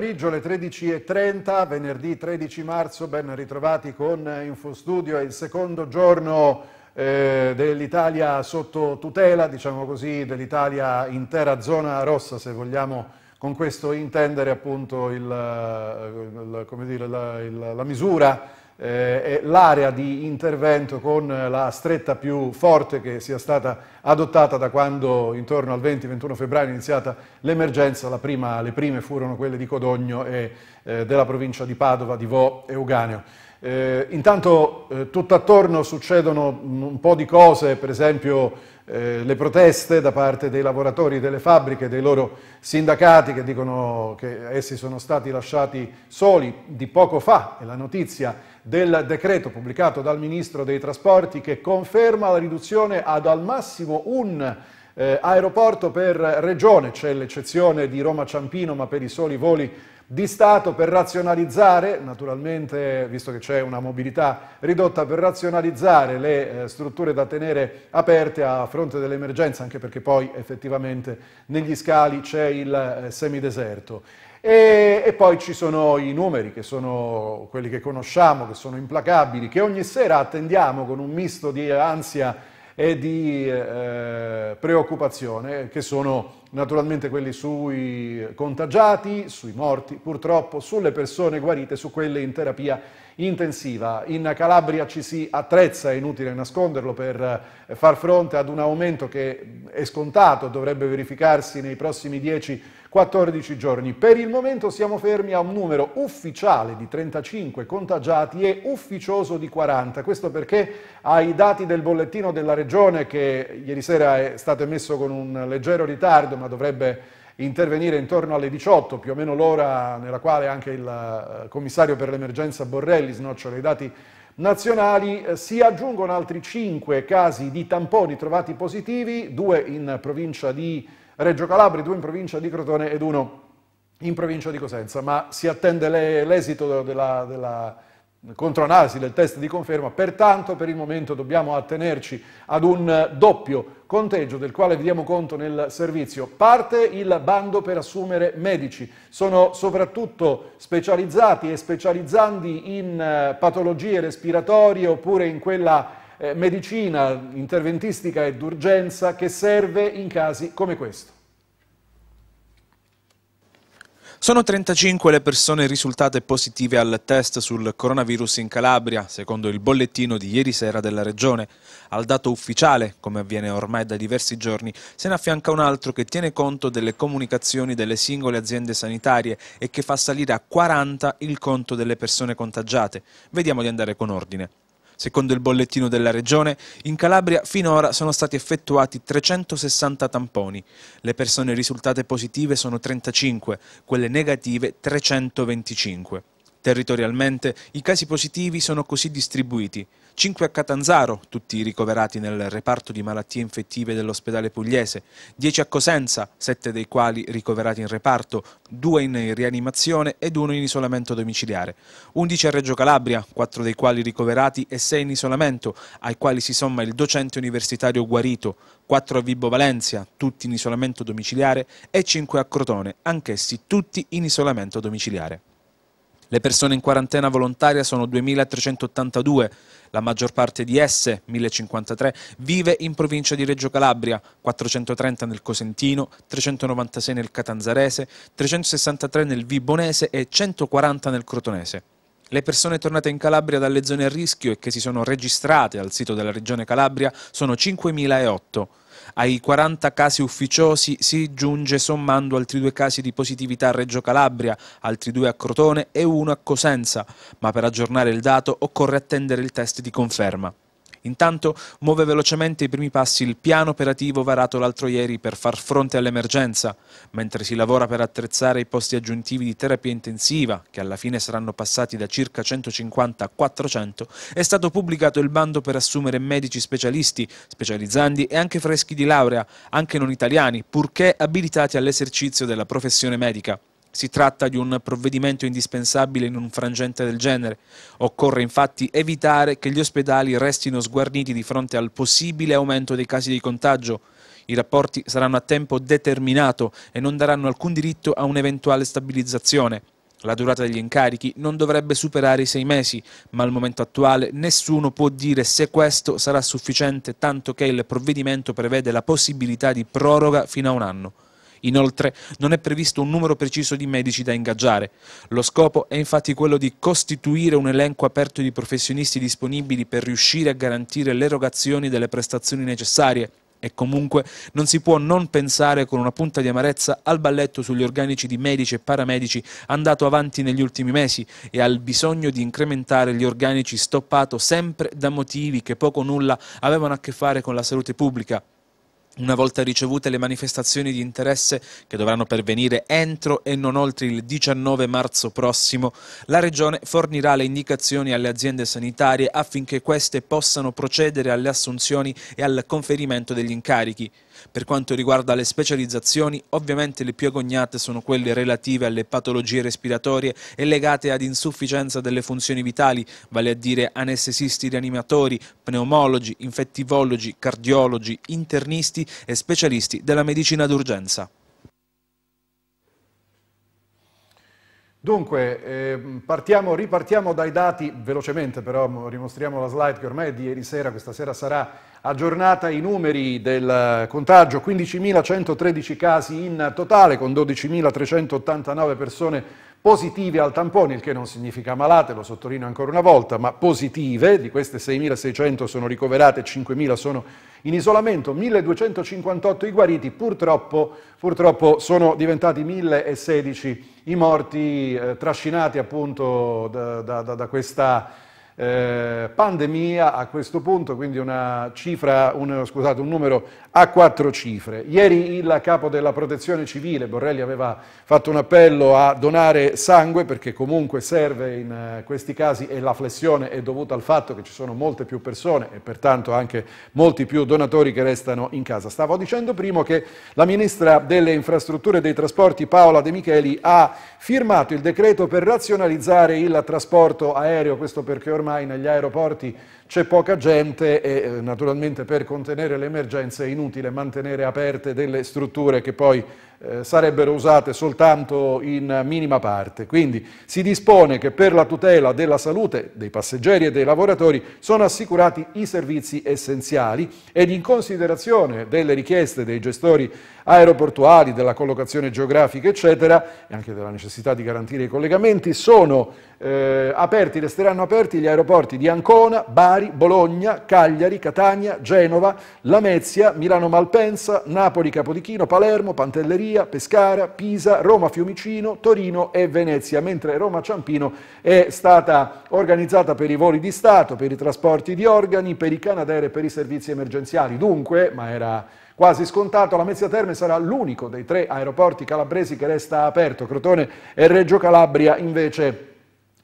pomeriggio alle 13.30, venerdì 13 marzo, ben ritrovati con Infostudio, è il secondo giorno eh, dell'Italia sotto tutela, diciamo così, dell'Italia intera zona rossa, se vogliamo con questo intendere appunto il, eh, il, dire, la, il, la misura eh, è l'area di intervento con la stretta più forte che sia stata adottata da quando intorno al 20-21 febbraio è iniziata l'emergenza, le prime furono quelle di Codogno e eh, della provincia di Padova, di Vo e Uganeo. Eh, intanto eh, tutto attorno succedono un po' di cose, per esempio eh, le proteste da parte dei lavoratori delle fabbriche, dei loro sindacati che dicono che essi sono stati lasciati soli. Di poco fa è la notizia del decreto pubblicato dal Ministro dei Trasporti che conferma la riduzione ad al massimo un eh, aeroporto per regione, c'è l'eccezione di Roma-Ciampino ma per i soli voli di Stato per razionalizzare, naturalmente visto che c'è una mobilità ridotta, per razionalizzare le eh, strutture da tenere aperte a fronte dell'emergenza, anche perché poi effettivamente negli scali c'è il eh, semideserto. E, e, poi ci sono i numeri che sono quelli che conosciamo, che sono implacabili, che ogni sera attendiamo con un misto di ansia e di eh, preoccupazione, che sono naturalmente quelli sui contagiati, sui morti, purtroppo sulle persone guarite, su quelle in terapia intensiva. In Calabria ci si attrezza, è inutile nasconderlo, per eh, far fronte ad un aumento che è scontato, dovrebbe verificarsi nei prossimi 10-14 giorni. Per il momento siamo fermi a un numero ufficiale di 35 contagiati e ufficioso di 40. Questo perché ai dati del bollettino della Regione, che ieri sera è stato emesso con un leggero ritardo, ma dovrebbe intervenire intorno alle 18, più o meno l'ora nella quale anche il eh, commissario per l'emergenza Borrelli snocciola i dati nazionali, eh, si aggiungono altri 5 casi di tamponi trovati positivi, due in provincia di Reggio Calabria, due in provincia di Crotone ed uno in provincia di Cosenza, ma si attende l'esito della, della controanalisi del test di conferma, pertanto per il momento dobbiamo attenerci ad un eh, doppio conteggio del quale vi diamo conto nel servizio. Parte il bando per assumere medici, sono soprattutto specializzati e specializzandi in eh, patologie respiratorie oppure in quella eh, medicina interventistica e d'urgenza che serve in casi come questo. Sono 35 le persone risultate positive al test sul coronavirus in Calabria, secondo il bollettino di ieri sera della regione. Al dato ufficiale, come avviene ormai da diversi giorni, se ne affianca un altro che tiene conto delle comunicazioni delle singole aziende sanitarie e che fa salire a 40 il conto delle persone contagiate. Vediamo di andare con ordine. Secondo il bollettino della Regione, in Calabria finora sono stati effettuati 360 tamponi. Le persone risultate positive sono 35, quelle negative 325. Territorialmente i casi positivi sono così distribuiti. 5 a Catanzaro, tutti ricoverati nel reparto di malattie infettive dell'ospedale pugliese, 10 a Cosenza, 7 dei quali ricoverati in reparto, 2 in rianimazione ed 1 in isolamento domiciliare, 11 a Reggio Calabria, 4 dei quali ricoverati e 6 in isolamento, ai quali si somma il docente universitario guarito, 4 a Vibo Valencia, tutti in isolamento domiciliare, e 5 a Crotone, anch'essi tutti in isolamento domiciliare. Le persone in quarantena volontaria sono 2.382, la maggior parte di esse, 1053, vive in provincia di Reggio Calabria, 430 nel Cosentino, 396 nel Catanzarese, 363 nel Vibonese e 140 nel Crotonese. Le persone tornate in Calabria dalle zone a rischio e che si sono registrate al sito della Regione Calabria sono 5.008. Ai 40 casi ufficiosi si giunge sommando altri due casi di positività a Reggio Calabria, altri due a Crotone e uno a Cosenza, ma per aggiornare il dato occorre attendere il test di conferma. Intanto muove velocemente i primi passi il piano operativo varato l'altro ieri per far fronte all'emergenza, mentre si lavora per attrezzare i posti aggiuntivi di terapia intensiva, che alla fine saranno passati da circa 150 a 400, è stato pubblicato il bando per assumere medici specialisti, specializzandi e anche freschi di laurea, anche non italiani, purché abilitati all'esercizio della professione medica. Si tratta di un provvedimento indispensabile in un frangente del genere. Occorre infatti evitare che gli ospedali restino sguarniti di fronte al possibile aumento dei casi di contagio. I rapporti saranno a tempo determinato e non daranno alcun diritto a un'eventuale stabilizzazione. La durata degli incarichi non dovrebbe superare i sei mesi, ma al momento attuale nessuno può dire se questo sarà sufficiente, tanto che il provvedimento prevede la possibilità di proroga fino a un anno. Inoltre non è previsto un numero preciso di medici da ingaggiare. Lo scopo è infatti quello di costituire un elenco aperto di professionisti disponibili per riuscire a garantire l'erogazione delle prestazioni necessarie e comunque non si può non pensare con una punta di amarezza al balletto sugli organici di medici e paramedici andato avanti negli ultimi mesi e al bisogno di incrementare gli organici stoppato sempre da motivi che poco o nulla avevano a che fare con la salute pubblica. Una volta ricevute le manifestazioni di interesse che dovranno pervenire entro e non oltre il 19 marzo prossimo, la Regione fornirà le indicazioni alle aziende sanitarie affinché queste possano procedere alle assunzioni e al conferimento degli incarichi. Per quanto riguarda le specializzazioni, ovviamente le più agognate sono quelle relative alle patologie respiratorie e legate ad insufficienza delle funzioni vitali, vale a dire anestesisti rianimatori, pneumologi, infettivologi, cardiologi, internisti e specialisti della medicina d'urgenza. Dunque, eh, partiamo, ripartiamo dai dati, velocemente però rimostriamo la slide che ormai è di ieri sera, questa sera sarà aggiornata i numeri del contagio, 15.113 casi in totale con 12.389 persone positive al tampone, il che non significa malate, lo sottolineo ancora una volta, ma positive, di queste 6.600 sono ricoverate, 5.000 sono in isolamento 1258 i guariti, purtroppo, purtroppo sono diventati 1016 i morti eh, trascinati appunto da, da, da questa eh, pandemia a questo punto, quindi una cifra, un, scusate, un numero a quattro cifre. Ieri il capo della protezione civile, Borrelli, aveva fatto un appello a donare sangue perché comunque serve in eh, questi casi e la flessione è dovuta al fatto che ci sono molte più persone e pertanto anche molti più donatori che restano in casa. Stavo dicendo prima che la ministra delle infrastrutture e dei trasporti Paola De Micheli ha firmato il decreto per razionalizzare il trasporto aereo, questo perché ormai ormai negli aeroporti c'è poca gente e eh, naturalmente per contenere le emergenze è inutile mantenere aperte delle strutture che poi eh, sarebbero usate soltanto in minima parte. Quindi si dispone che per la tutela della salute dei passeggeri e dei lavoratori sono assicurati i servizi essenziali ed in considerazione delle richieste dei gestori aeroportuali, della collocazione geografica, eccetera, e anche della necessità di garantire i collegamenti, sono eh, aperti, resteranno aperti gli aeroporti di Ancona, Bari, Bari, Bologna, Cagliari, Catania, Genova, Lamezia, Milano Malpensa, Napoli Capodichino, Palermo, Pantelleria, Pescara, Pisa, Roma Fiumicino, Torino e Venezia, mentre Roma Ciampino è stata organizzata per i voli di Stato, per i trasporti di organi, per i Canadair e per i servizi emergenziali. Dunque, ma era quasi scontato. La Mezzia Terme sarà l'unico dei tre aeroporti calabresi che resta aperto. Crotone e Reggio Calabria invece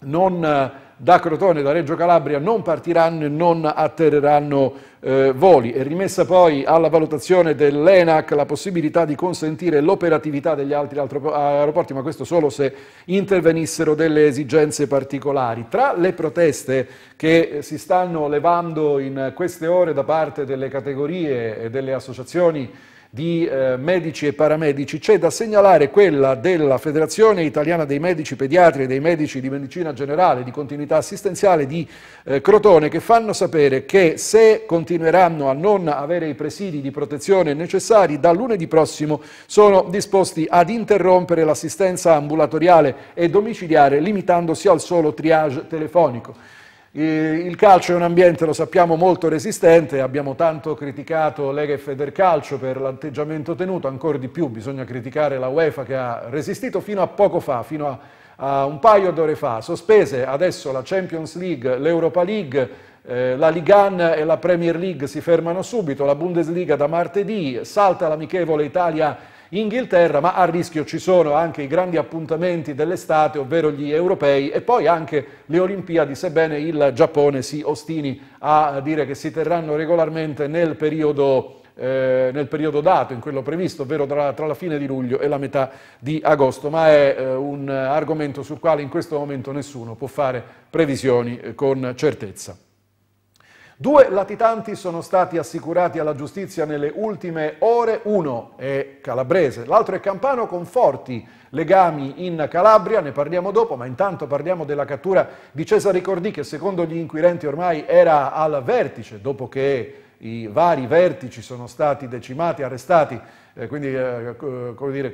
non da Crotone e da Reggio Calabria non partiranno e non atterreranno eh, voli. È rimessa poi alla valutazione dell'ENAC la possibilità di consentire l'operatività degli altri aeroporti, ma questo solo se intervenissero delle esigenze particolari. Tra le proteste che eh, si stanno levando in queste ore da parte delle categorie e delle associazioni di eh, medici e paramedici, c'è da segnalare quella della Federazione Italiana dei Medici Pediatri e dei Medici di Medicina Generale di Continuità Assistenziale di eh, Crotone che fanno sapere che se continueranno a non avere i presidi di protezione necessari, da lunedì prossimo sono disposti ad interrompere l'assistenza ambulatoriale e domiciliare limitandosi al solo triage telefonico. Il calcio è un ambiente, lo sappiamo, molto resistente, abbiamo tanto criticato Lega e Federcalcio per l'atteggiamento tenuto, ancora di più bisogna criticare la UEFA che ha resistito fino a poco fa, fino a, a un paio d'ore fa, sospese adesso la Champions League, l'Europa League, eh, la 1 e la Premier League si fermano subito, la Bundesliga da martedì, salta l'amichevole Italia Inghilterra, ma a rischio ci sono anche i grandi appuntamenti dell'estate, ovvero gli europei e poi anche le Olimpiadi, sebbene il Giappone si ostini a dire che si terranno regolarmente nel periodo eh, nel periodo dato, in quello previsto, ovvero tra, tra, la fine di luglio e la metà di agosto, ma è eh, un argomento sul quale in questo momento nessuno può fare previsioni eh, con certezza. Due latitanti sono stati assicurati alla giustizia nelle ultime ore, uno è calabrese, l'altro è campano con forti legami in Calabria, ne parliamo dopo, ma intanto parliamo della cattura di Cesare Cordì che secondo gli inquirenti ormai era al vertice, dopo che i vari vertici sono stati decimati, arrestati eh, quindi eh, dire,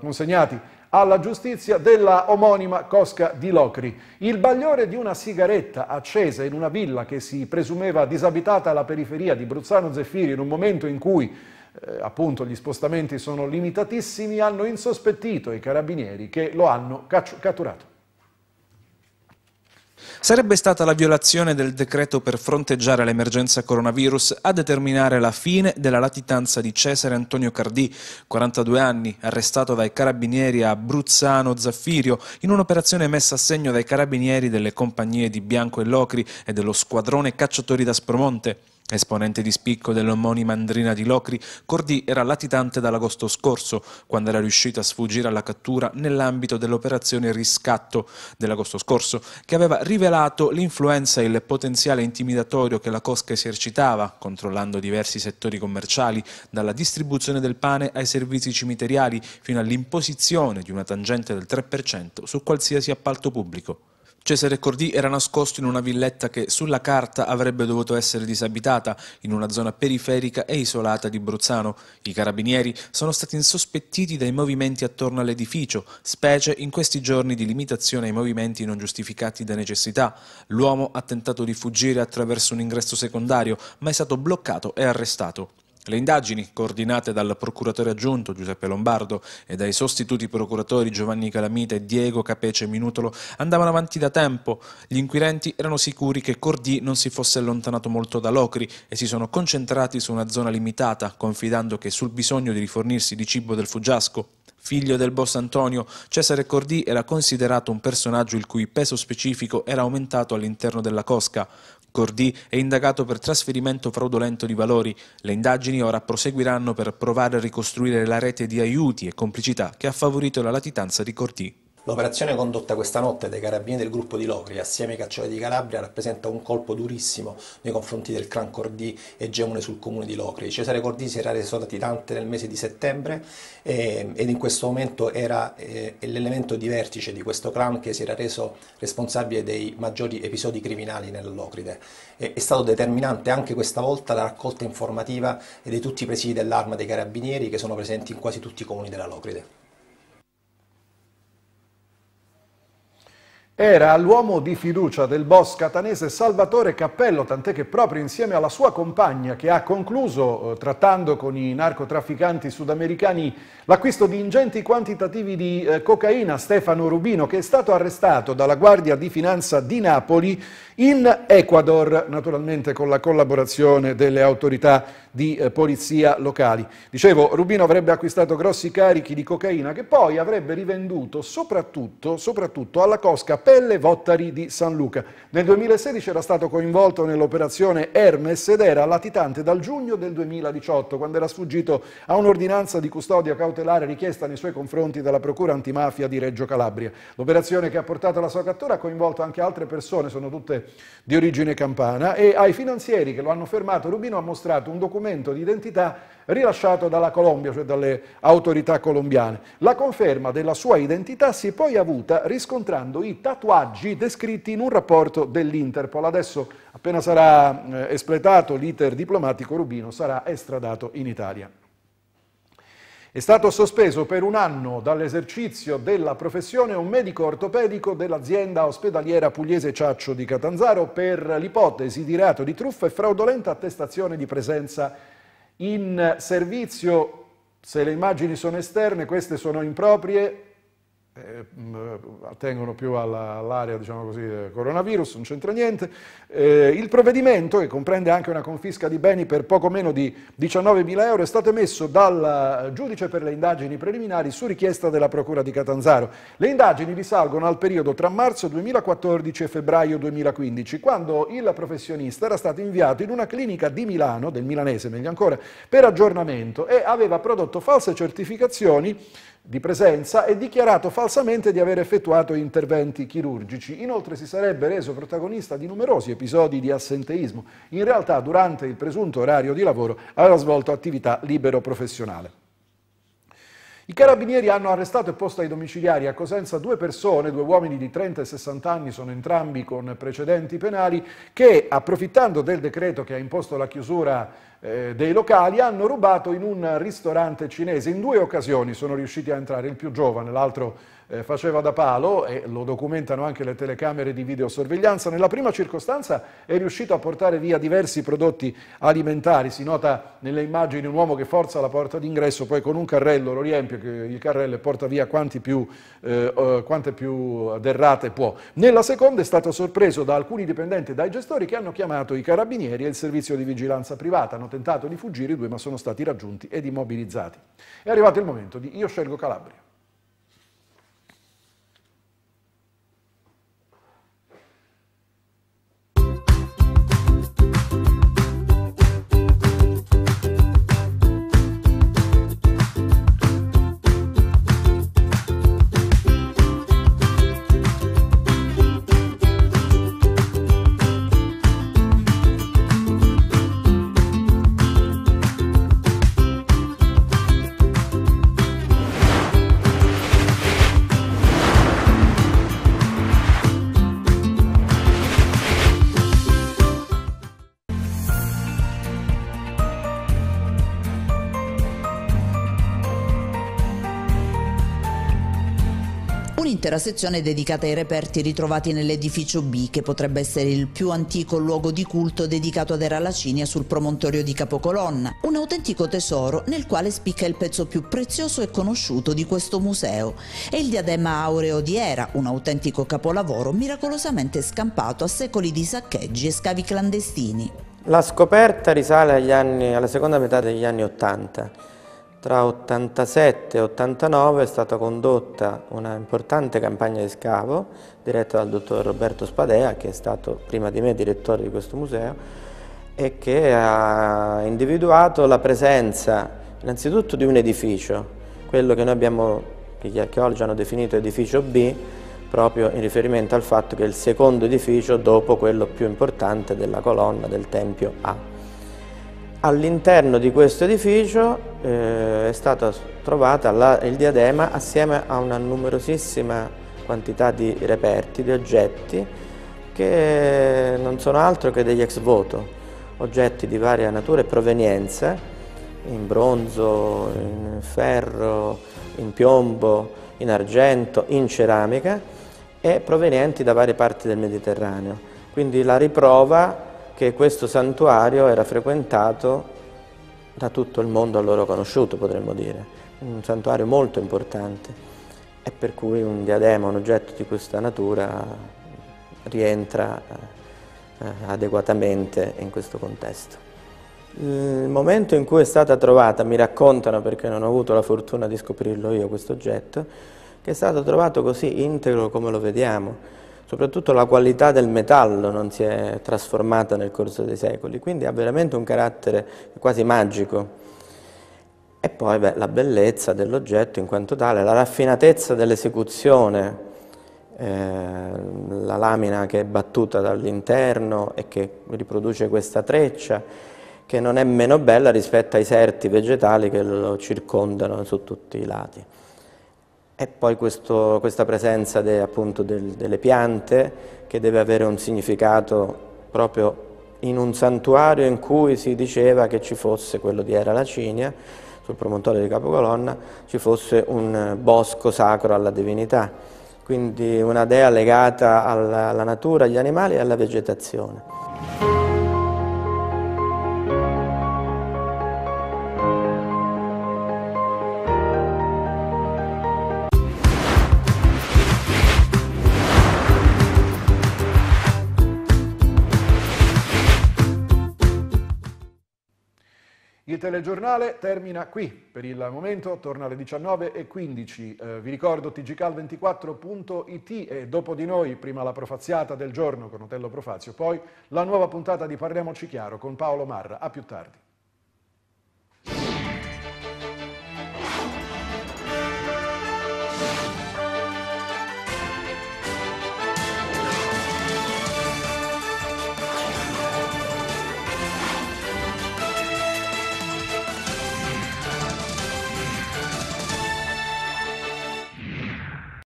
consegnati alla giustizia della omonima Cosca di Locri. Il bagliore di una sigaretta accesa in una villa che si presumeva disabitata alla periferia di Bruzzano Zeffiri in un momento in cui eh, appunto gli spostamenti sono limitatissimi, hanno insospettito i carabinieri che lo hanno catturato. Sarebbe stata la violazione del decreto per fronteggiare l'emergenza coronavirus a determinare la fine della latitanza di Cesare Antonio Cardì, 42 anni, arrestato dai carabinieri a Bruzzano Zaffirio in un'operazione messa a segno dai carabinieri delle compagnie di Bianco e Locri e dello squadrone cacciatori da Spromonte. Esponente di spicco dell'omonima Andrina di Locri, Cordì era latitante dall'agosto scorso, quando era riuscito a sfuggire alla cattura nell'ambito dell'operazione Riscatto dell'agosto scorso, che aveva rivelato l'influenza e il potenziale intimidatorio che la Cosca esercitava, controllando diversi settori commerciali, dalla distribuzione del pane ai servizi cimiteriali, fino all'imposizione di una tangente del 3% su qualsiasi appalto pubblico. Cesare Cordì era nascosto in una villetta che sulla carta avrebbe dovuto essere disabitata, in una zona periferica e isolata di Bruzzano. I carabinieri sono stati insospettiti dai movimenti attorno all'edificio, specie in questi giorni di limitazione ai movimenti non giustificati da necessità. L'uomo ha tentato di fuggire attraverso un ingresso secondario, ma è stato bloccato e arrestato. Le indagini, coordinate dal procuratore aggiunto Giuseppe Lombardo e dai sostituti procuratori Giovanni Calamita e Diego Capece Minutolo, andavano avanti da tempo. Gli inquirenti erano sicuri che Cordì non si fosse allontanato molto da Locri e si sono concentrati su una zona limitata, confidando che sul bisogno di rifornirsi di cibo del fuggiasco Figlio del boss Antonio, Cesare Cordì era considerato un personaggio il cui peso specifico era aumentato all'interno della cosca. Cordi è indagato per trasferimento fraudolento di valori. Le indagini ora proseguiranno per provare a ricostruire la rete di aiuti e complicità che ha favorito la latitanza di Cordi. L'operazione condotta questa notte dai carabinieri del gruppo di Locri assieme ai cacciatori di Calabria rappresenta un colpo durissimo nei confronti del clan Cordì egemone sul comune di Locri. Cesare Cordì si era reso latitante nel mese di settembre eh, ed in questo momento era eh, l'elemento di vertice di questo clan che si era reso responsabile dei maggiori episodi criminali nella Locride. E, è stato determinante anche questa volta la raccolta informativa di tutti i presidi dell'arma dei carabinieri che sono presenti in quasi tutti i comuni della Locride. Era l'uomo di fiducia del boss catanese Salvatore Cappello, tant'è che proprio insieme alla sua compagna che ha concluso, eh, trattando con i narcotrafficanti sudamericani, l'acquisto di ingenti quantitativi di eh, cocaina, Stefano Rubino, che è stato arrestato dalla Guardia di Finanza di Napoli in Ecuador, naturalmente con la collaborazione delle autorità di eh, polizia locali. Dicevo, Rubino avrebbe acquistato grossi carichi di cocaina che poi avrebbe rivenduto soprattutto, soprattutto alla Cosca Cappelle Vottari di San Luca. Nel 2016 era stato coinvolto nell'operazione Hermes ed era latitante dal giugno del 2018, quando era sfuggito a un'ordinanza di custodia cautelare richiesta nei suoi confronti dalla Procura Antimafia di Reggio Calabria. L'operazione che ha portato alla sua cattura ha coinvolto anche altre persone, sono tutte di origine campana, e ai finanzieri che lo hanno fermato Rubino ha mostrato un documento di identità rilasciato dalla Colombia, cioè dalle autorità colombiane. La conferma della sua identità si è poi avuta riscontrando i tanti tatuaggi descritti in un rapporto dell'Interpol. Adesso, appena sarà eh, espletato l'iter diplomatico, Rubino sarà estradato in Italia. È stato sospeso per un anno dall'esercizio della professione un medico ortopedico dell'azienda ospedaliera pugliese Ciaccio di Catanzaro per l'ipotesi di reato di truffa e fraudolenta attestazione di presenza in servizio. Se le immagini sono esterne, queste sono improprie, eh, mm, attengono più all'area diciamo così, eh, coronavirus, non c'entra niente. Eh, il provvedimento, che comprende anche una confisca di beni per poco meno di 19.000 euro, è stato emesso dal eh, giudice per le indagini preliminari su richiesta della Procura di Catanzaro. Le indagini risalgono al periodo tra marzo 2014 e febbraio 2015, quando il professionista era stato inviato in una clinica di Milano, del milanese meglio ancora, per aggiornamento e aveva prodotto false certificazioni di presenza e dichiarato falsamente di aver effettuato interventi chirurgici. Inoltre si sarebbe reso protagonista di numerosi episodi di assenteismo. In realtà durante il presunto orario di lavoro aveva svolto attività libero professionale. I carabinieri hanno arrestato e posto ai domiciliari a Cosenza due persone, due uomini di 30 e 60 anni, sono entrambi con precedenti penali, che approfittando del decreto che ha imposto la chiusura eh, dei locali hanno rubato in un ristorante cinese. In due occasioni sono riusciti a entrare, il più giovane, l'altro eh, faceva da palo, e lo documentano anche le telecamere di videosorveglianza, nella prima circostanza è riuscito a portare via diversi prodotti alimentari, si nota nelle immagini un uomo che forza la porta d'ingresso, poi con un carrello lo riempie il carrello e porta via più, eh, quante più derrate può. Nella seconda è stato sorpreso da alcuni dipendenti e dai gestori che hanno chiamato i carabinieri e il servizio di vigilanza privata, hanno tentato di fuggire i due ma sono stati raggiunti ed immobilizzati. È arrivato il momento di Io scelgo Calabria. un'intera sezione dedicata ai reperti ritrovati nell'edificio B, che potrebbe essere il più antico luogo di culto dedicato ad Eralacinia sul promontorio di Capocolonna, un autentico tesoro nel quale spicca il pezzo più prezioso e conosciuto di questo museo, e il diadema aureo di Era, un autentico capolavoro miracolosamente scampato a secoli di saccheggi e scavi clandestini. La scoperta risale anni, alla seconda metà degli anni Ottanta tra 87 e 89 è stata condotta una importante campagna di scavo diretta dal dottor Roberto Spadea, che è stato prima di me direttore di questo museo, e che ha individuato la presenza innanzitutto di un edificio, quello che noi abbiamo, che gli archeologi hanno definito edificio B, proprio in riferimento al fatto che è il secondo edificio dopo quello più importante della colonna del Tempio A. All'interno di questo edificio eh, è stato trovato la, il diadema assieme a una numerosissima quantità di reperti, di oggetti che non sono altro che degli ex voto, oggetti di varia natura e provenienza, in bronzo, in ferro, in piombo, in argento, in ceramica e provenienti da varie parti del Mediterraneo. Quindi la riprova che questo santuario era frequentato da tutto il mondo allora conosciuto, potremmo dire, un santuario molto importante e per cui un diadema, un oggetto di questa natura rientra eh, adeguatamente in questo contesto. Il momento in cui è stata trovata, mi raccontano perché non ho avuto la fortuna di scoprirlo io questo oggetto, che è stato trovato così integro come lo vediamo, soprattutto la qualità del metallo non si è trasformata nel corso dei secoli, quindi ha veramente un carattere quasi magico. E poi beh, la bellezza dell'oggetto in quanto tale, la raffinatezza dell'esecuzione, eh, la lamina che è battuta dall'interno e che riproduce questa treccia, che non è meno bella rispetto ai serti vegetali che lo circondano su tutti i lati. E poi questo, questa presenza de, appunto, del, delle piante che deve avere un significato proprio in un santuario in cui si diceva che ci fosse, quello di Era Lacinia, sul promontorio di Capocolonna, ci fosse un bosco sacro alla divinità, quindi una dea legata alla, alla natura, agli animali e alla vegetazione. Il telegiornale termina qui per il momento, torna alle 19.15. Eh, vi ricordo tgcal24.it e dopo di noi, prima la profaziata del giorno con Otello Profazio, poi la nuova puntata di Parliamoci Chiaro con Paolo Marra. A più tardi.